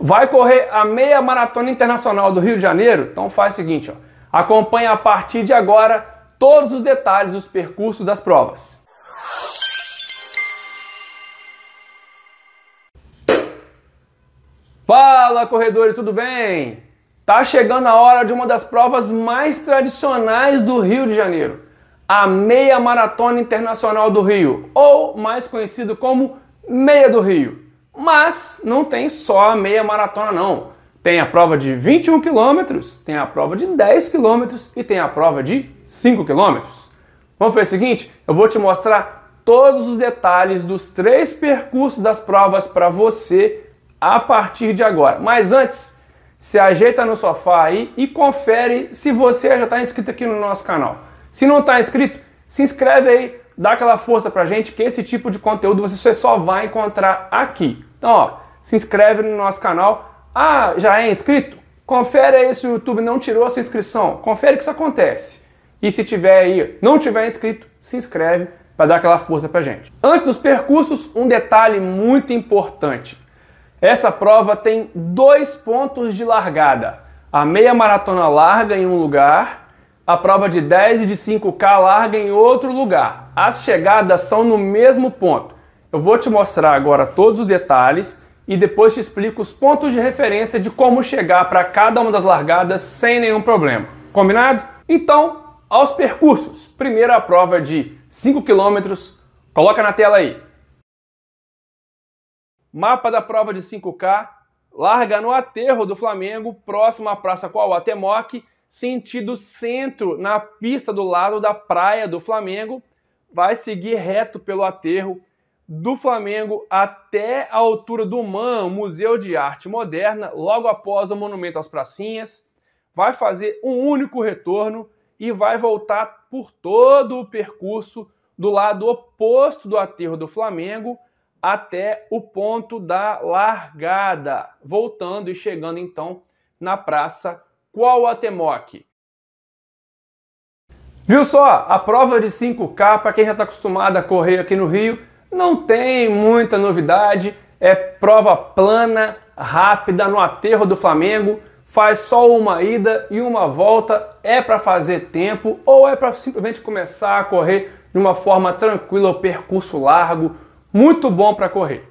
Vai correr a meia maratona internacional do Rio de Janeiro? Então faz o seguinte, ó. a partir de agora todos os detalhes dos percursos das provas. Fala, corredores, tudo bem? Tá chegando a hora de uma das provas mais tradicionais do Rio de Janeiro, a Meia Maratona Internacional do Rio, ou mais conhecido como Meia do Rio. Mas não tem só a meia maratona, não. Tem a prova de 21 quilômetros, tem a prova de 10 quilômetros e tem a prova de 5 quilômetros. Vamos fazer o seguinte? Eu vou te mostrar todos os detalhes dos três percursos das provas para você a partir de agora. Mas antes, se ajeita no sofá aí e confere se você já está inscrito aqui no nosso canal. Se não está inscrito, se inscreve aí, dá aquela força a gente que esse tipo de conteúdo você só vai encontrar aqui. Então, ó, se inscreve no nosso canal. Ah, já é inscrito? Confere aí se o YouTube não tirou a sua inscrição. Confere que isso acontece. E se tiver aí, não tiver inscrito, se inscreve para dar aquela força pra gente. Antes dos percursos, um detalhe muito importante. Essa prova tem dois pontos de largada. A meia maratona larga em um lugar, a prova de 10 e de 5K larga em outro lugar. As chegadas são no mesmo ponto. Eu vou te mostrar agora todos os detalhes e depois te explico os pontos de referência de como chegar para cada uma das largadas sem nenhum problema. Combinado? Então, aos percursos. Primeira a prova de 5 km. Coloca na tela aí. Mapa da prova de 5K. Larga no aterro do Flamengo, próximo à Praça Qual Temoc, sentido centro, na pista do lado da Praia do Flamengo. Vai seguir reto pelo aterro do Flamengo até a altura do MAM, Museu de Arte Moderna, logo após o Monumento às Pracinhas, vai fazer um único retorno e vai voltar por todo o percurso do lado oposto do aterro do Flamengo até o ponto da largada, voltando e chegando então na Praça Quauatemoc. Viu só? A prova de 5K, para quem já está acostumado a correr aqui no Rio, não tem muita novidade, é prova plana, rápida no aterro do Flamengo, faz só uma ida e uma volta, é para fazer tempo ou é para simplesmente começar a correr de uma forma tranquila, o percurso largo, muito bom para correr.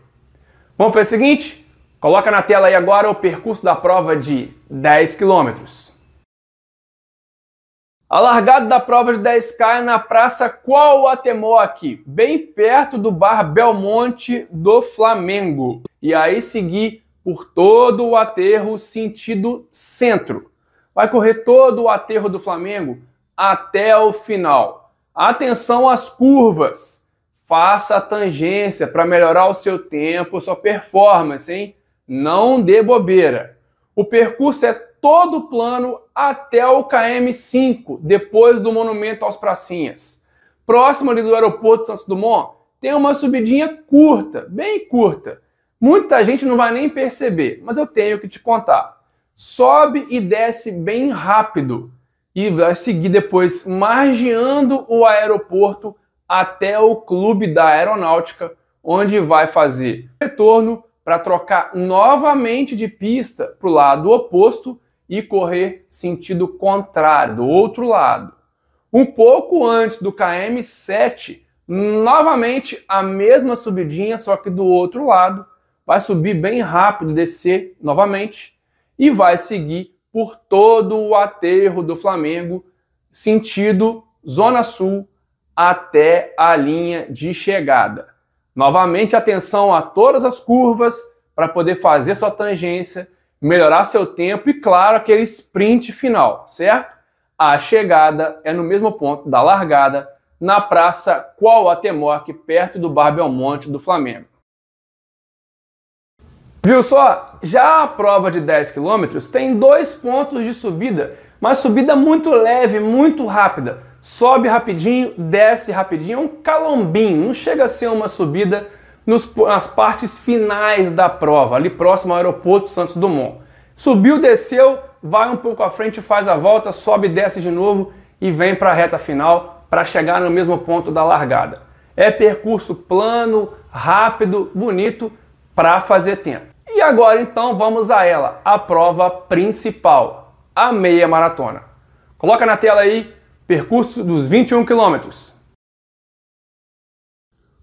Vamos fazer o seguinte? Coloca na tela aí agora o percurso da prova de 10 quilômetros. A largada da prova de 10K é na Praça aqui? bem perto do Bar Belmonte do Flamengo. E aí seguir por todo o aterro sentido centro. Vai correr todo o aterro do Flamengo até o final. Atenção às curvas. Faça a tangência para melhorar o seu tempo, sua performance, hein? Não dê bobeira. O percurso é todo o plano até o KM5, depois do monumento aos pracinhas. Próximo ali do aeroporto de Santos Dumont, tem uma subidinha curta, bem curta. Muita gente não vai nem perceber, mas eu tenho que te contar. Sobe e desce bem rápido e vai seguir depois margeando o aeroporto até o clube da aeronáutica, onde vai fazer retorno para trocar novamente de pista para o lado oposto e correr sentido contrário, do outro lado. Um pouco antes do KM7, novamente a mesma subidinha, só que do outro lado. Vai subir bem rápido, descer novamente e vai seguir por todo o aterro do Flamengo, sentido Zona Sul até a linha de chegada. Novamente, atenção a todas as curvas para poder fazer sua tangência melhorar seu tempo e, claro, aquele sprint final, certo? A chegada é no mesmo ponto da largada, na Praça Quauatemoc, perto do Bar Monte do Flamengo. Viu só? Já a prova de 10 km tem dois pontos de subida, mas subida muito leve, muito rápida. Sobe rapidinho, desce rapidinho, é um calombinho, não chega a ser uma subida nos, nas partes finais da prova, ali próximo ao aeroporto Santos Dumont. Subiu, desceu, vai um pouco à frente, faz a volta, sobe, desce de novo e vem para a reta final para chegar no mesmo ponto da largada. É percurso plano, rápido, bonito para fazer tempo. E agora então vamos a ela, a prova principal, a meia maratona. Coloca na tela aí percurso dos 21 quilômetros.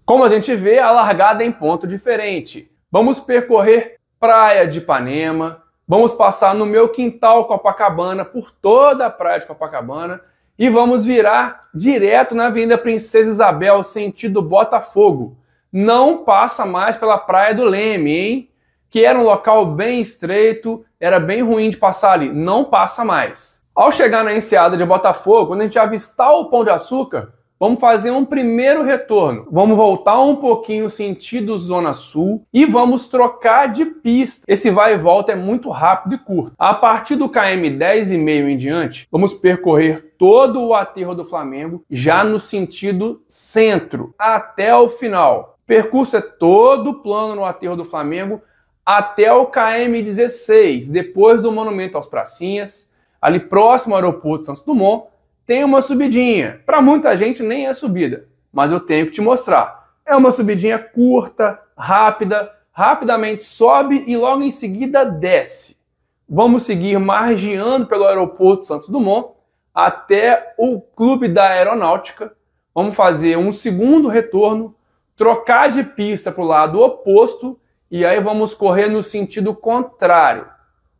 Como a gente vê, a largada é em ponto diferente. Vamos percorrer Praia de Ipanema, vamos passar no meu quintal Copacabana, por toda a Praia de Copacabana, e vamos virar direto na Avenida Princesa Isabel, sentido Botafogo. Não passa mais pela Praia do Leme, hein? Que era um local bem estreito, era bem ruim de passar ali. Não passa mais. Ao chegar na enseada de Botafogo, quando a gente avistar o Pão de Açúcar, Vamos fazer um primeiro retorno. Vamos voltar um pouquinho sentido zona sul e vamos trocar de pista. Esse vai e volta é muito rápido e curto. A partir do KM 10,5 em diante, vamos percorrer todo o aterro do Flamengo já no sentido centro até o final. O percurso é todo plano no aterro do Flamengo até o KM 16, depois do monumento aos Pracinhas, ali próximo ao aeroporto Santos Dumont tem uma subidinha. Para muita gente nem é subida, mas eu tenho que te mostrar. É uma subidinha curta, rápida, rapidamente sobe e logo em seguida desce. Vamos seguir margeando pelo aeroporto Santos Dumont até o Clube da Aeronáutica. Vamos fazer um segundo retorno, trocar de pista para o lado oposto e aí vamos correr no sentido contrário.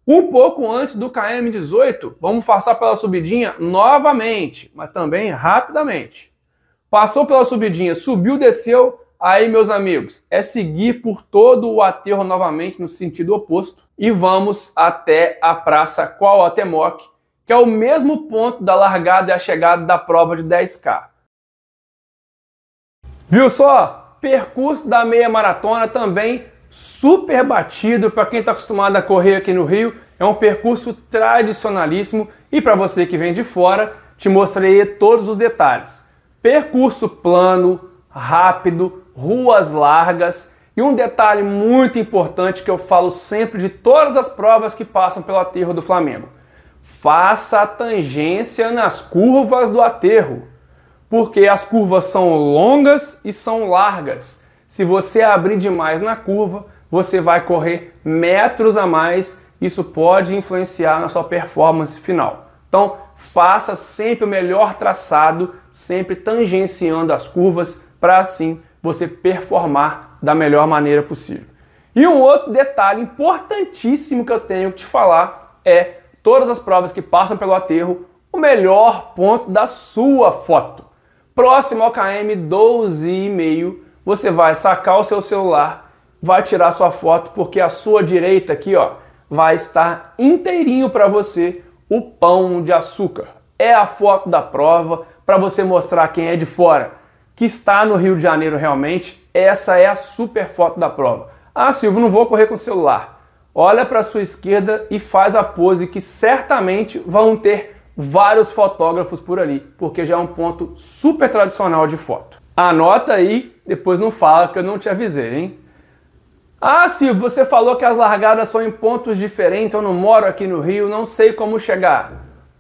Um pouco antes do KM18, vamos passar pela subidinha novamente, mas também rapidamente. Passou pela subidinha, subiu, desceu, aí meus amigos, é seguir por todo o aterro novamente no sentido oposto e vamos até a praça Quauatemoc, que é o mesmo ponto da largada e a chegada da prova de 10K. Viu só? Percurso da meia maratona também super batido para quem está acostumado a correr aqui no Rio. É um percurso tradicionalíssimo e para você que vem de fora, te mostrei todos os detalhes. Percurso plano, rápido, ruas largas e um detalhe muito importante que eu falo sempre de todas as provas que passam pelo aterro do Flamengo. Faça a tangência nas curvas do aterro, porque as curvas são longas e são largas se você abrir demais na curva, você vai correr metros a mais. Isso pode influenciar na sua performance final. Então, faça sempre o melhor traçado, sempre tangenciando as curvas, para assim você performar da melhor maneira possível. E um outro detalhe importantíssimo que eu tenho que te falar é todas as provas que passam pelo aterro, o melhor ponto da sua foto. Próximo ao KM 12,5, você vai sacar o seu celular, vai tirar sua foto, porque a sua direita aqui, ó, vai estar inteirinho para você o pão de açúcar. É a foto da prova para você mostrar quem é de fora, que está no Rio de Janeiro realmente. Essa é a super foto da prova. Ah, Silvio, não vou correr com o celular. Olha para sua esquerda e faz a pose que certamente vão ter vários fotógrafos por ali, porque já é um ponto super tradicional de foto. Anota aí depois não fala que eu não te avisei, hein? Ah, Silvio, você falou que as largadas são em pontos diferentes, eu não moro aqui no Rio, não sei como chegar.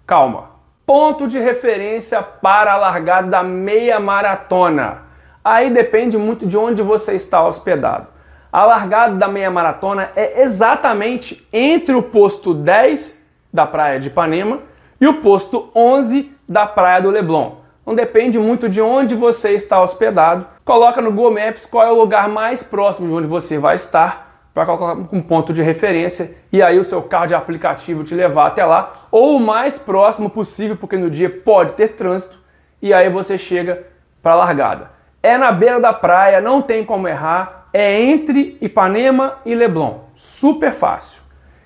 Calma. Ponto de referência para a largada da meia maratona. Aí depende muito de onde você está hospedado. A largada da meia maratona é exatamente entre o posto 10 da praia de Ipanema e o posto 11 da praia do Leblon. Não depende muito de onde você está hospedado coloca no Google Maps qual é o lugar mais próximo de onde você vai estar para colocar um ponto de referência e aí o seu carro de aplicativo te levar até lá ou o mais próximo possível, porque no dia pode ter trânsito e aí você chega para a largada. É na beira da praia, não tem como errar, é entre Ipanema e Leblon, super fácil.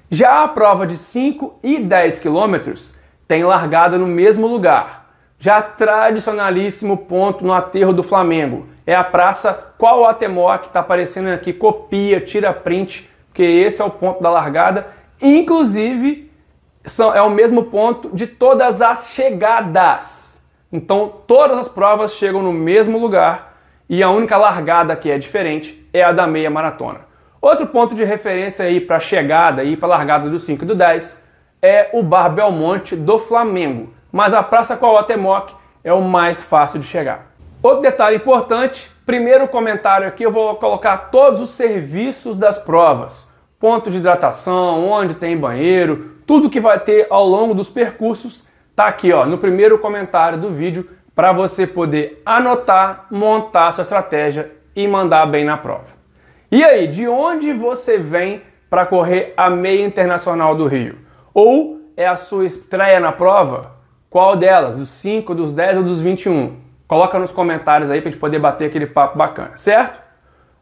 Já a prova de 5 e 10 quilômetros tem largada no mesmo lugar, já tradicionalíssimo ponto no aterro do Flamengo, é a praça Qual Atemó, que está aparecendo aqui. Copia, tira print, porque esse é o ponto da largada. Inclusive, são, é o mesmo ponto de todas as chegadas. Então, todas as provas chegam no mesmo lugar e a única largada que é diferente é a da meia maratona. Outro ponto de referência aí para chegada e para a largada do 5 e do 10 é o Bar Belmonte do Flamengo, mas a Praça Quauatemoc é o mais fácil de chegar. Outro detalhe importante, primeiro comentário aqui, eu vou colocar todos os serviços das provas. Ponto de hidratação, onde tem banheiro, tudo que vai ter ao longo dos percursos tá aqui, ó, no primeiro comentário do vídeo para você poder anotar, montar sua estratégia e mandar bem na prova. E aí, de onde você vem para correr a meia internacional do Rio? Ou é a sua estreia na prova? Qual delas? Dos 5, dos 10 ou dos 21? Coloca nos comentários aí pra gente poder bater aquele papo bacana, certo?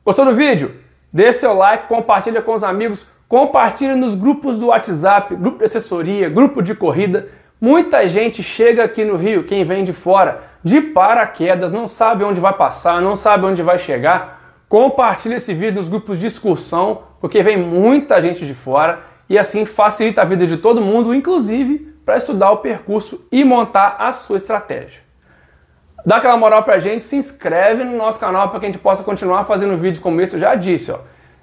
Gostou do vídeo? Dê seu like, compartilha com os amigos, compartilha nos grupos do WhatsApp, grupo de assessoria, grupo de corrida. Muita gente chega aqui no Rio, quem vem de fora, de paraquedas, não sabe onde vai passar, não sabe onde vai chegar. Compartilha esse vídeo nos grupos de excursão, porque vem muita gente de fora e assim facilita a vida de todo mundo, inclusive para estudar o percurso e montar a sua estratégia. Dá aquela moral pra gente, se inscreve no nosso canal para que a gente possa continuar fazendo vídeos como esse, eu já disse, ó.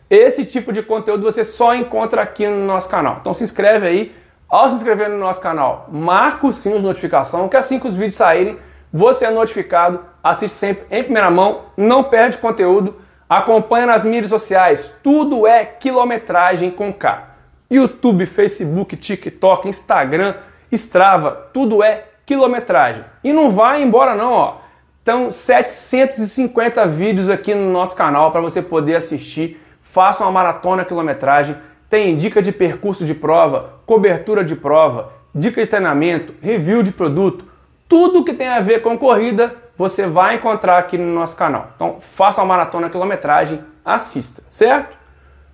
Esse tipo de conteúdo você só encontra aqui no nosso canal. Então se inscreve aí. Ao se inscrever no nosso canal, marca o sino de notificação, que assim que os vídeos saírem, você é notificado, assiste sempre em primeira mão, não perde conteúdo, acompanha nas mídias sociais, tudo é quilometragem com K. YouTube, Facebook, TikTok, Instagram, Strava, tudo é quilometragem. E não vai embora não, ó. Então, 750 vídeos aqui no nosso canal para você poder assistir. Faça uma maratona quilometragem. Tem dica de percurso de prova, cobertura de prova, dica de treinamento, review de produto, tudo que tem a ver com corrida você vai encontrar aqui no nosso canal. Então, faça uma maratona quilometragem, assista, certo?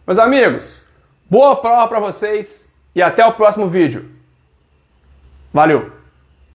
Meus amigos, boa prova para vocês e até o próximo vídeo. Valeu!